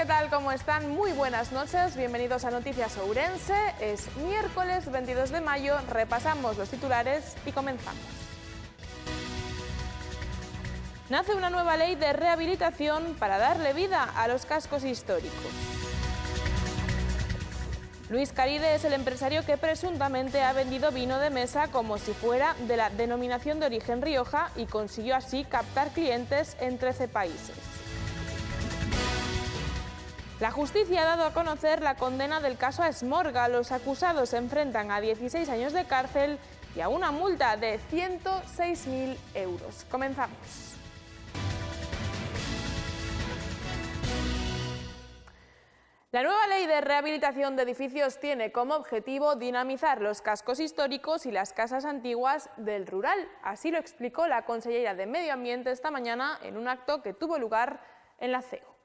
¿qué tal? ¿Cómo están? Muy buenas noches, bienvenidos a Noticias Ourense. Es miércoles 22 de mayo, repasamos los titulares y comenzamos. Nace una nueva ley de rehabilitación para darle vida a los cascos históricos. Luis Caride es el empresario que presuntamente ha vendido vino de mesa como si fuera de la denominación de origen Rioja y consiguió así captar clientes en 13 países. La justicia ha dado a conocer la condena del caso a Esmorga. Los acusados se enfrentan a 16 años de cárcel y a una multa de 106.000 euros. Comenzamos. La nueva ley de rehabilitación de edificios tiene como objetivo dinamizar los cascos históricos y las casas antiguas del rural. Así lo explicó la consellera de Medio Ambiente esta mañana en un acto que tuvo lugar en la CEO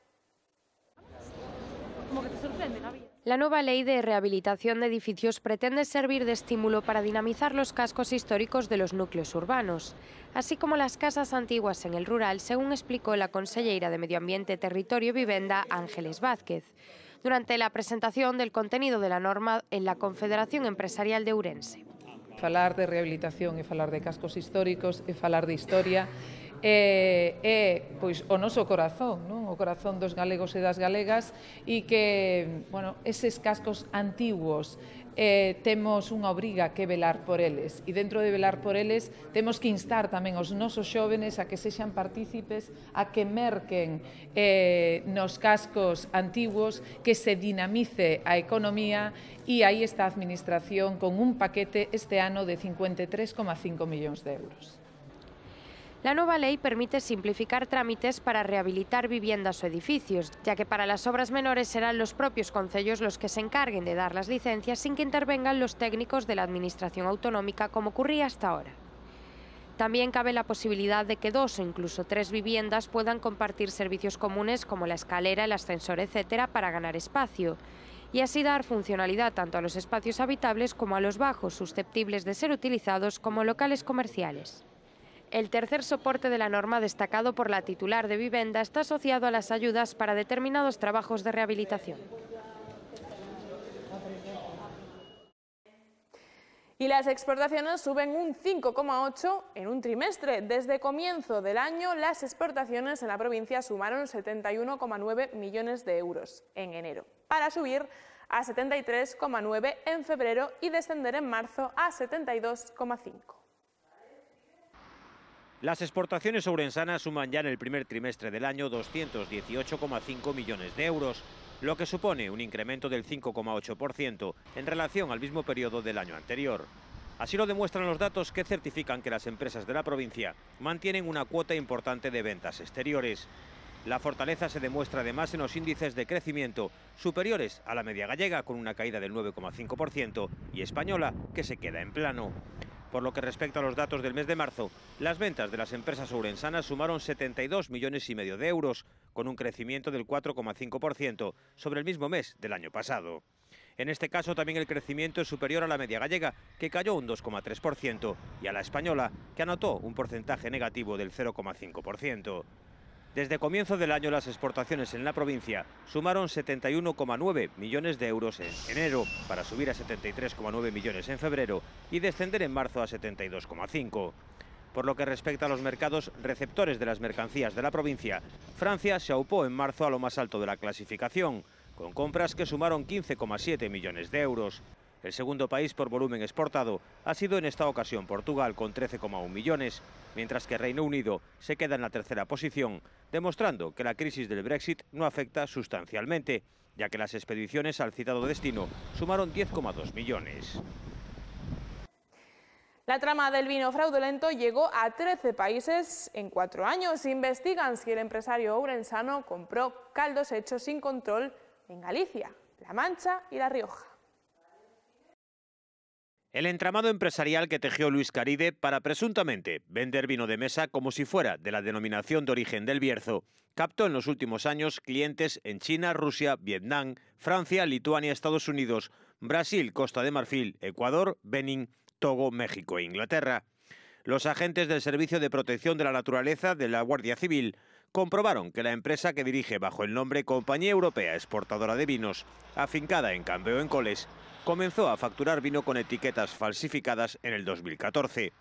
la nueva ley de rehabilitación de edificios pretende servir de estímulo para dinamizar los cascos históricos de los núcleos urbanos, así como las casas antiguas en el rural, según explicó la consellera de Medio Ambiente, Territorio y Vivienda, Ángeles Vázquez, durante la presentación del contenido de la norma en la Confederación Empresarial de Urense. Falar de rehabilitación y falar de cascos históricos y falar de historia é, é pois, o noso corazón, non? o corazón dos galegos e das galegas e que bueno, eses cascos antiguos eh, temos unha obriga que velar por eles e dentro de velar por eles temos que instar tamén os nosos xóvenes a que sexan partícipes, a que merquen eh, nos cascos antiguos, que se dinamice a economía e aí está a administración con un paquete este ano de 53,5 millóns de euros. La nueva ley permite simplificar trámites para rehabilitar viviendas o edificios, ya que para las obras menores serán los propios concellos los que se encarguen de dar las licencias sin que intervengan los técnicos de la Administración Autonómica como ocurría hasta ahora. También cabe la posibilidad de que dos o incluso tres viviendas puedan compartir servicios comunes como la escalera, el ascensor, etcétera, para ganar espacio y así dar funcionalidad tanto a los espacios habitables como a los bajos, susceptibles de ser utilizados como locales comerciales. El tercer soporte de la norma destacado por la titular de vivienda está asociado a las ayudas para determinados trabajos de rehabilitación. y las exportaciones suben un 5,8 en un trimestre. Desde comienzo del año, las exportaciones en la provincia sumaron 71,9 millones de euros en enero, para subir a 73,9 en febrero y descender en marzo a 72,5. Las exportaciones ensana suman ya en el primer trimestre del año 218,5 millones de euros, lo que supone un incremento del 5,8% en relación al mismo periodo del año anterior. Así lo demuestran los datos que certifican que las empresas de la provincia mantienen una cuota importante de ventas exteriores. La fortaleza se demuestra además en los índices de crecimiento superiores a la media gallega con una caída del 9,5% y española que se queda en plano. Por lo que respecta a los datos del mes de marzo, las ventas de las empresas ourensanas sumaron 72 millones y medio de euros, con un crecimiento del 4,5% sobre el mismo mes del año pasado. En este caso también el crecimiento es superior a la media gallega, que cayó un 2,3%, y a la española, que anotó un porcentaje negativo del 0,5%. Desde comienzo del año las exportaciones en la provincia sumaron 71,9 millones de euros en enero para subir a 73,9 millones en febrero y descender en marzo a 72,5. Por lo que respecta a los mercados receptores de las mercancías de la provincia, Francia se aupó en marzo a lo más alto de la clasificación, con compras que sumaron 15,7 millones de euros. El segundo país por volumen exportado ha sido en esta ocasión Portugal con 13,1 millones, mientras que Reino Unido se queda en la tercera posición, demostrando que la crisis del Brexit no afecta sustancialmente, ya que las expediciones al citado destino sumaron 10,2 millones. La trama del vino fraudulento llegó a 13 países en cuatro años. Investigan si el empresario Sano compró caldos hechos sin control en Galicia, La Mancha y La Rioja. El entramado empresarial que tejió Luis Caride para presuntamente vender vino de mesa como si fuera de la denominación de origen del Bierzo captó en los últimos años clientes en China, Rusia, Vietnam, Francia, Lituania, Estados Unidos, Brasil, Costa de Marfil, Ecuador, Benin, Togo, México e Inglaterra. Los agentes del Servicio de Protección de la Naturaleza de la Guardia Civil comprobaron que la empresa que dirige bajo el nombre Compañía Europea Exportadora de Vinos, afincada en Cambio en Coles, comenzó a facturar vino con etiquetas falsificadas en el 2014.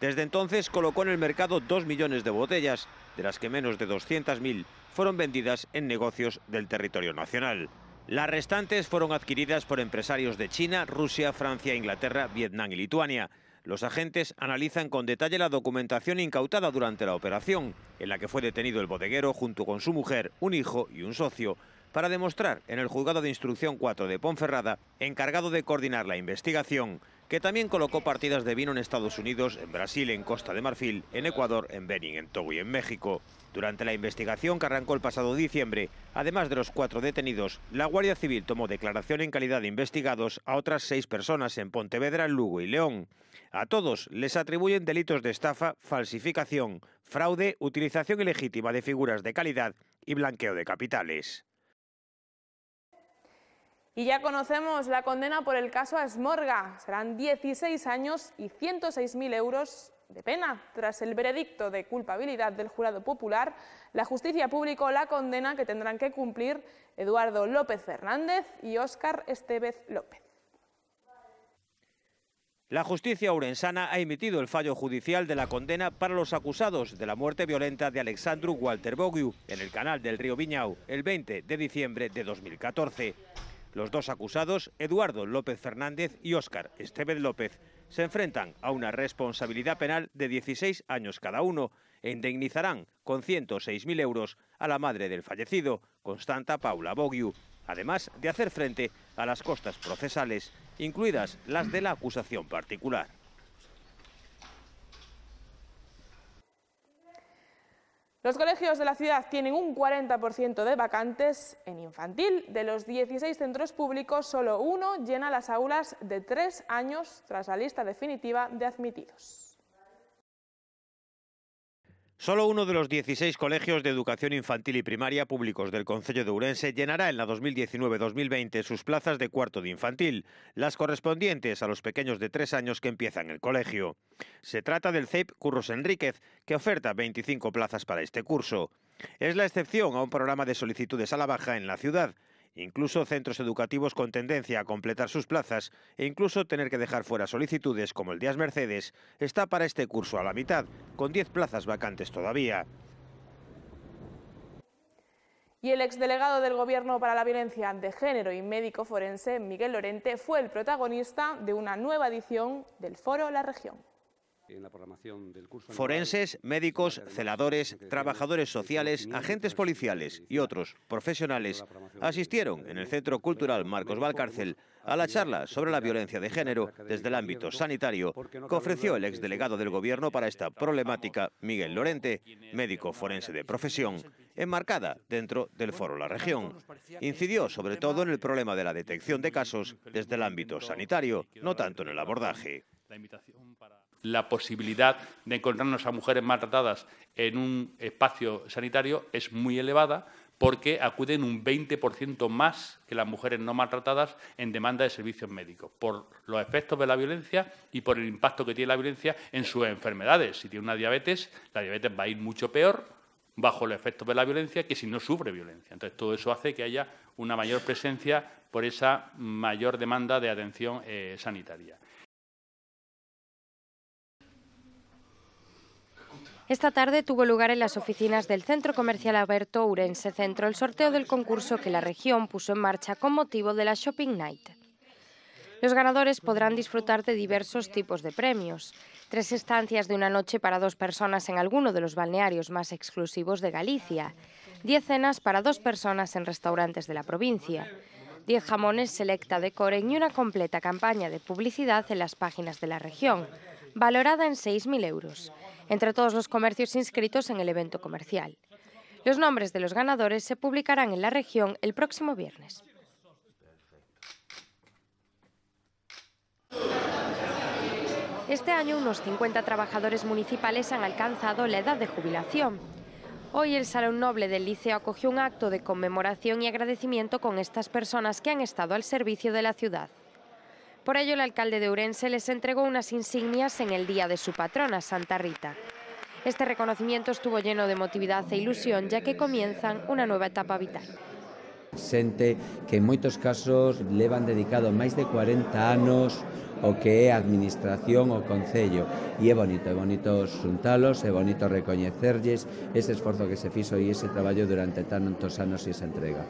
Desde entonces colocó en el mercado 2 millones de botellas, de las que menos de 200.000 fueron vendidas en negocios del territorio nacional. Las restantes fueron adquiridas por empresarios de China, Rusia, Francia, Inglaterra, Vietnam y Lituania. Los agentes analizan con detalle la documentación incautada durante la operación, en la que fue detenido el bodeguero junto con su mujer, un hijo y un socio para demostrar en el juzgado de instrucción 4 de Ponferrada, encargado de coordinar la investigación, que también colocó partidas de vino en Estados Unidos, en Brasil, en Costa de Marfil, en Ecuador, en Benin, en Togo y en México. Durante la investigación que arrancó el pasado diciembre, además de los cuatro detenidos, la Guardia Civil tomó declaración en calidad de investigados a otras seis personas en Pontevedra, Lugo y León. A todos les atribuyen delitos de estafa, falsificación, fraude, utilización ilegítima de figuras de calidad y blanqueo de capitales. Y ya conocemos la condena por el caso Asmorga. Serán 16 años y 106.000 euros de pena. Tras el veredicto de culpabilidad del jurado popular, la justicia publicó la condena que tendrán que cumplir Eduardo López Fernández y Óscar Estevez López. La justicia urensana ha emitido el fallo judicial de la condena para los acusados de la muerte violenta de Alexandru Walter Bogiu en el canal del río Viñau el 20 de diciembre de 2014. Los dos acusados, Eduardo López Fernández y Óscar Esteved López, se enfrentan a una responsabilidad penal de 16 años cada uno e indemnizarán con 106.000 euros a la madre del fallecido, Constanta Paula Bogiu, además de hacer frente a las costas procesales, incluidas las de la acusación particular. Los colegios de la ciudad tienen un 40% de vacantes en infantil. De los 16 centros públicos, solo uno llena las aulas de tres años tras la lista definitiva de admitidos. Solo uno de los 16 colegios de educación infantil y primaria públicos del Concello de Urense llenará en la 2019-2020 sus plazas de cuarto de infantil, las correspondientes a los pequeños de tres años que empiezan el colegio. Se trata del CEIP Curros Enríquez, que oferta 25 plazas para este curso. Es la excepción a un programa de solicitudes a la baja en la ciudad, incluso centros educativos con tendencia a completar sus plazas e incluso tener que dejar fuera solicitudes como el Díaz Mercedes, está para este curso a la mitad, con 10 plazas vacantes todavía. Y el exdelegado del Gobierno para la Violencia de Género y médico forense, Miguel Lorente, fue el protagonista de una nueva edición del Foro La Región la programación Forenses, médicos, celadores, trabajadores sociales, agentes policiales y otros profesionales asistieron en el Centro Cultural Marcos Valcárcel a la charla sobre la violencia de género desde el ámbito sanitario que ofreció el exdelegado del Gobierno para esta problemática, Miguel Lorente, médico forense de profesión, enmarcada dentro del Foro La Región. Incidió este sobre todo en el problema de la detección de casos desde el ámbito sanitario, no tanto en el abordaje la posibilidad de encontrarnos a mujeres maltratadas en un espacio sanitario es muy elevada porque acuden un 20% más que las mujeres no maltratadas en demanda de servicios médicos, por los efectos de la violencia y por el impacto que tiene la violencia en sus enfermedades. Si tiene una diabetes, la diabetes va a ir mucho peor bajo los efectos de la violencia que si no sufre violencia. Entonces, todo eso hace que haya una mayor presencia por esa mayor demanda de atención eh, sanitaria. Esta tarde tuvo lugar en las oficinas del Centro Comercial Aberto Urense Centro el sorteo del concurso que la región puso en marcha con motivo de la Shopping Night. Los ganadores podrán disfrutar de diversos tipos de premios. Tres estancias de una noche para dos personas en alguno de los balnearios más exclusivos de Galicia. Diez cenas para dos personas en restaurantes de la provincia. Diez jamones selecta de Coren y una completa campaña de publicidad en las páginas de la región, valorada en 6.000 euros entre todos los comercios inscritos en el evento comercial. Los nombres de los ganadores se publicarán en la región el próximo viernes. Este año unos 50 trabajadores municipales han alcanzado la edad de jubilación. Hoy el Salón Noble del Liceo acogió un acto de conmemoración y agradecimiento con estas personas que han estado al servicio de la ciudad. Por ello, el alcalde de Urense les entregó unas insignias en el día de su patrona, Santa Rita. Este reconocimiento estuvo lleno de emotividad e ilusión, ya que comienzan una nueva etapa vital. Siente que en muchos casos le han dedicado más de 40 años o que administración o Concello Y e es bonito, es bonito juntalos es bonito reconocerles ese esfuerzo que se hizo y e ese trabajo durante tantos años y e esa entrega.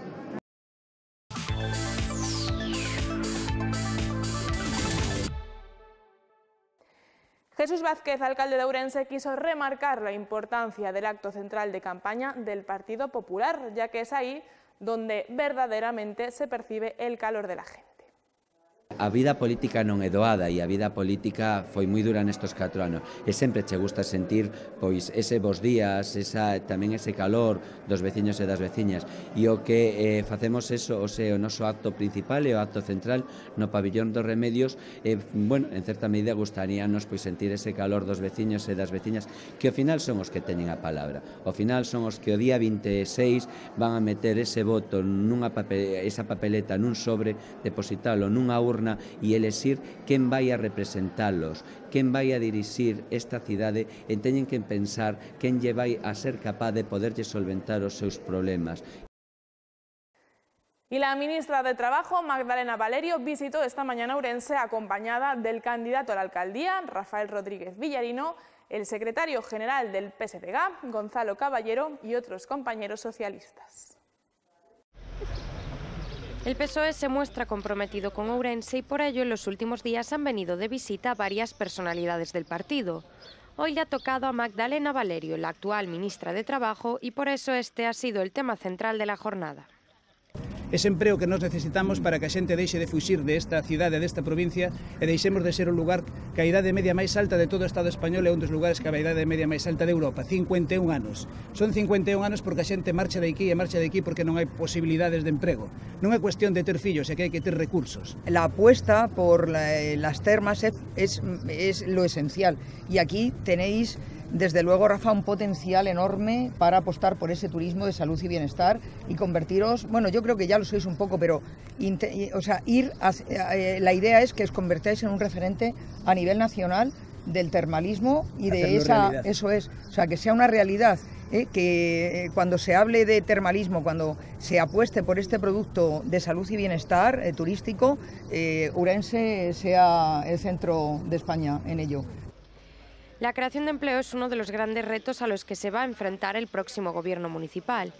Vázquez, alcalde de Ourense, quiso remarcar la importancia del acto central de campaña del Partido Popular, ya que es ahí donde verdaderamente se percibe el calor de la gente. a vida política non é doada e a vida política foi moi dura nestos 4 anos e sempre che gusta sentir pois ese bos días, esa, tamén ese calor dos veciños e das veciñas e o que eh, facemos eso, o sea, o noso acto principal e o acto central no pabellón dos remedios eh, bueno, en certa medida gustaríanos pois sentir ese calor dos veciños e das veciñas que ao final son os que teñen a palabra ao final son os que o día 26 van a meter ese voto nunha papel, esa papeleta nun sobre depositalo nunha urna y elegir quién vaya a representarlos, quién vaya a dirigir esta ciudades eh, y que pensar quién lleva a ser capaz de poder solventar sus problemas. Y la ministra de Trabajo, Magdalena Valerio, visitó esta mañana Urense acompañada del candidato a la alcaldía, Rafael Rodríguez Villarino, el secretario general del PSDG, Gonzalo Caballero y otros compañeros socialistas. El PSOE se muestra comprometido con Ourense y por ello en los últimos días han venido de visita varias personalidades del partido. Hoy le ha tocado a Magdalena Valerio, la actual ministra de Trabajo, y por eso este ha sido el tema central de la jornada. ese emprego que nos necesitamos para que a xente deixe de fuxir desta cidade, desta provincia e deixemos de ser un lugar que a idade media máis alta de todo o Estado español é un dos lugares que a idade media máis alta de Europa, 51 anos. Son 51 anos porque a xente marcha de aquí e marcha de aquí porque non hai posibilidades de emprego. Non é cuestión de ter fillos, é que hai que ter recursos. La apuesta por la, las termas es, es, es lo esencial y aquí tenéis desde luego, Rafa, un potencial enorme para apostar por ese turismo de salud y bienestar y convertiros, bueno, yo creo que ya lo sois un poco, pero o sea, ir eh, la idea es que os convertáis en un referente a nivel nacional del termalismo y de esa eso es, o sea, que sea una realidad. Eh, que eh, cuando se hable de termalismo, cuando se apueste por este producto de salud y bienestar turístico, Urense sea el centro de España en ello. La creación de empleo es uno de los grandes retos a los que se va a enfrentar el próximo gobierno municipal.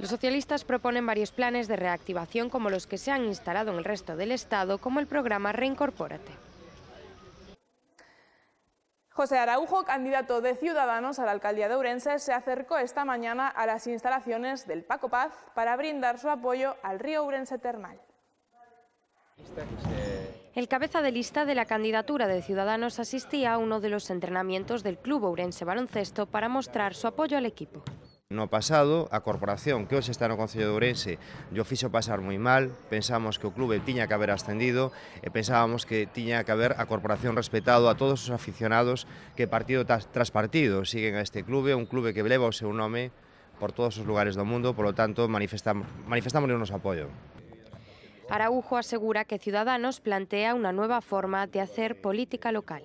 Los socialistas proponen varios planes de reactivación como los que se han instalado en el resto del Estado, como el programa Reincorpórate. José Araujo, candidato de Ciudadanos a la alcaldía de Urense, se acercó esta mañana a las instalaciones del Paco Paz para brindar su apoyo al río Ourense Termal. El cabeza de lista de la candidatura de Ciudadanos asistía a uno de los entrenamientos del Club Ourense Baloncesto para mostrar su apoyo al equipo. No pasado, a corporación que hoxe está no Concello de Ourense yo fixo pasar moi mal, pensamos que o clube tiña que haber ascendido e pensábamos que tiña que haber a corporación respetado a todos os aficionados que partido tras partido siguen a este clube, un clube que leva o seu nome por todos os lugares do mundo, por lo tanto manifestamos, manifestamos o noso apoio. Araujo asegura que Ciudadanos plantea una nueva forma de hacer política local.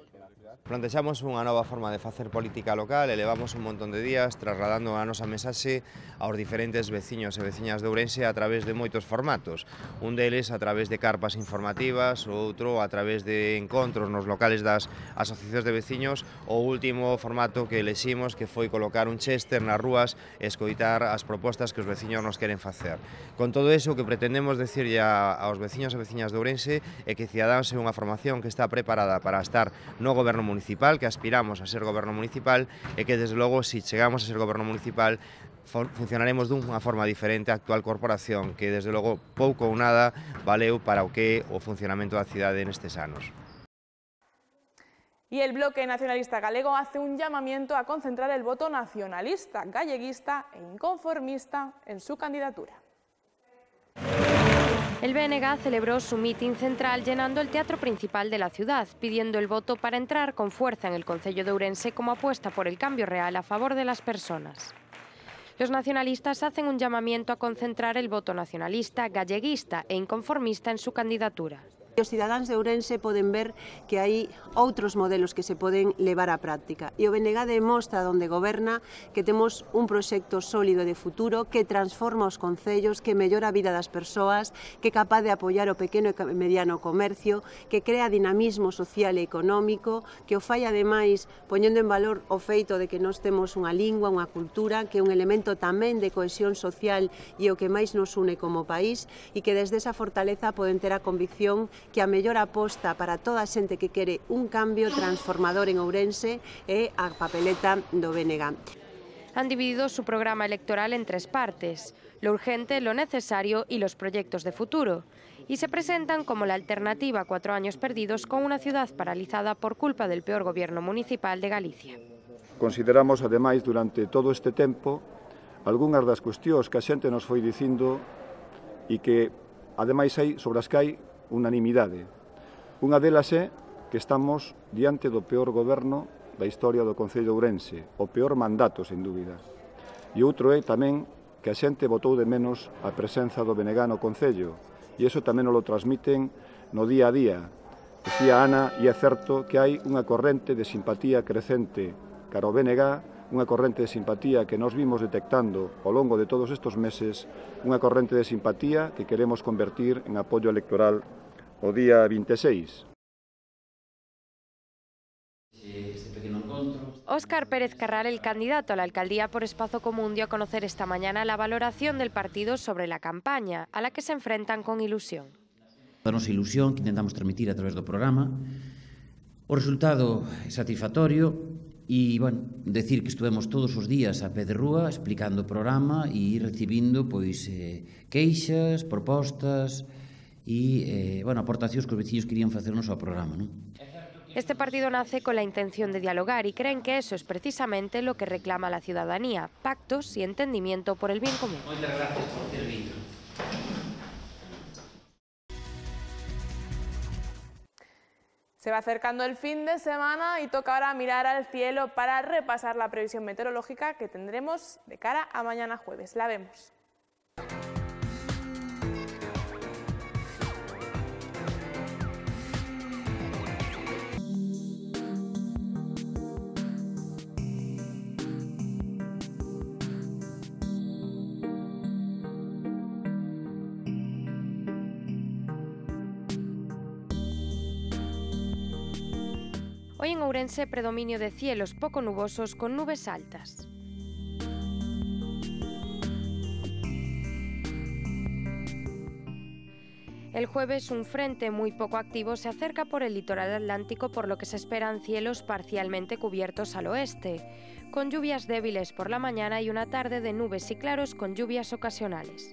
Plantexamos unha nova forma de facer política local, elevamos un montón de días trasladando a nosa mensaxe aos diferentes veciños e veciñas de Ourense a través de moitos formatos. Un deles a través de carpas informativas, outro a través de encontros nos locales das asociacións de veciños, o último formato que eleximos que foi colocar un chester nas rúas e escoitar as propostas que os veciños nos queren facer. Con todo iso que pretendemos decirlle aos veciños e veciñas de Ourense é que Ciadáns é unha formación que está preparada para estar no goberno municipal, que aspiramos a ser gobierno municipal y que desde luego si llegamos a ser gobierno municipal funcionaremos de una forma diferente a actual corporación que desde luego poco o nada vale para o que o la ciudad en este anos. Y el bloque nacionalista galego hace un llamamiento a concentrar el voto nacionalista, galleguista e inconformista en su candidatura. El BNG celebró su mitin central llenando el teatro principal de la ciudad, pidiendo el voto para entrar con fuerza en el Concello de Urense como apuesta por el cambio real a favor de las personas. Los nacionalistas hacen un llamamiento a concentrar el voto nacionalista, galleguista e inconformista en su candidatura. Os cidadáns de Ourense poden ver que hai outros modelos que se poden levar á práctica. E o BNG demostra onde goberna que temos un proxecto sólido de futuro que transforma os concellos, que mellora a vida das persoas, que é capaz de apoiar o pequeno e mediano comercio, que crea dinamismo social e económico, que o fai ademais poñendo en valor o feito de que nós temos unha lingua, unha cultura, que é un elemento tamén de cohesión social e o que máis nos une como país e que desde esa fortaleza poden ter a convicción que a mellor aposta para toda a xente que quere un cambio transformador en Ourense é a papeleta do BNG han dividido su programa electoral en tres partes, lo urgente, lo necesario y los proyectos de futuro, y se presentan como la alternativa a cuatro años perdidos con una ciudad paralizada por culpa del peor gobierno municipal de Galicia. Consideramos, ademais, durante todo este tempo, algunhas das cuestións que a xente nos foi dicindo e que, ademais, hai sobre as que hai unanimidade. Unha delas é que estamos diante do peor goberno da historia do Concello de Ourense, o peor mandato, sen dúbida. E outro é tamén que a xente votou de menos a presenza do Benegano Concello, e iso tamén o transmiten no día a día. Decía Ana, e é certo que hai unha corrente de simpatía crecente cara ao BNG unha corrente de simpatía que nos vimos detectando ao longo de todos estes meses, unha corrente de simpatía que queremos convertir en apoio electoral o día 26. Óscar Pérez Carral, el candidato a la alcaldía por Espacio Común, dio a conocer esta mañana la valoración del partido sobre la campaña, a la que se enfrentan con ilusión. Darnos ilusión que intentamos transmitir a través do programa. O resultado satisfactorio, y bueno, decir que estuvimos todos los días a Rúa explicando o programa y e recibiendo pois eh, queixas, propostas e eh, bueno, aportacións que los vecinos querían facernos ao programa. Este partido nace con la intención de dialogar y e creen que eso es precisamente lo que reclama la ciudadanía, pactos y entendimiento por el bien común. Muchas gracias por servir. Se va acercando el fin de semana y toca ahora mirar al cielo para repasar la previsión meteorológica que tendremos de cara a mañana jueves. La vemos. predominio de cielos poco nubosos con nubes altas. El jueves un frente muy poco activo se acerca por el litoral atlántico por lo que se esperan cielos parcialmente cubiertos al oeste, con lluvias débiles por la mañana y una tarde de nubes y claros con lluvias ocasionales.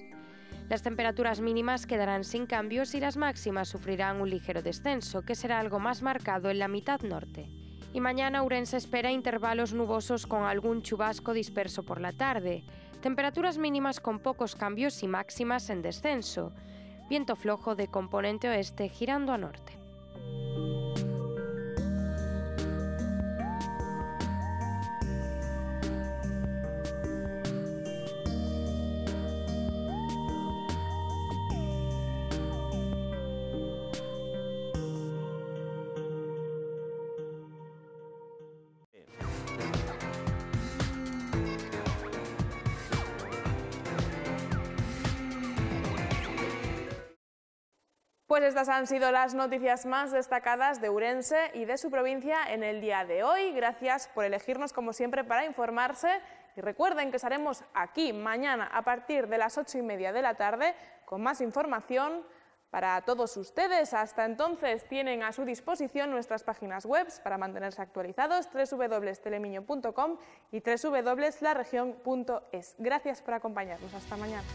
Las temperaturas mínimas quedarán sin cambios y las máximas sufrirán un ligero descenso, que será algo más marcado en la mitad norte y mañana Urense espera intervalos nubosos con algún chubasco disperso por la tarde, temperaturas mínimas con pocos cambios y máximas en descenso, viento flojo de componente oeste girando a norte. Pues estas han sido las noticias más destacadas de Urense y de su provincia en el día de hoy. Gracias por elegirnos como siempre para informarse y recuerden que estaremos aquí mañana a partir de las ocho y media de la tarde con más información para todos ustedes. Hasta entonces tienen a su disposición nuestras páginas web para mantenerse actualizados, www.telemiño.com y www.laregion.es. Gracias por acompañarnos. Hasta mañana.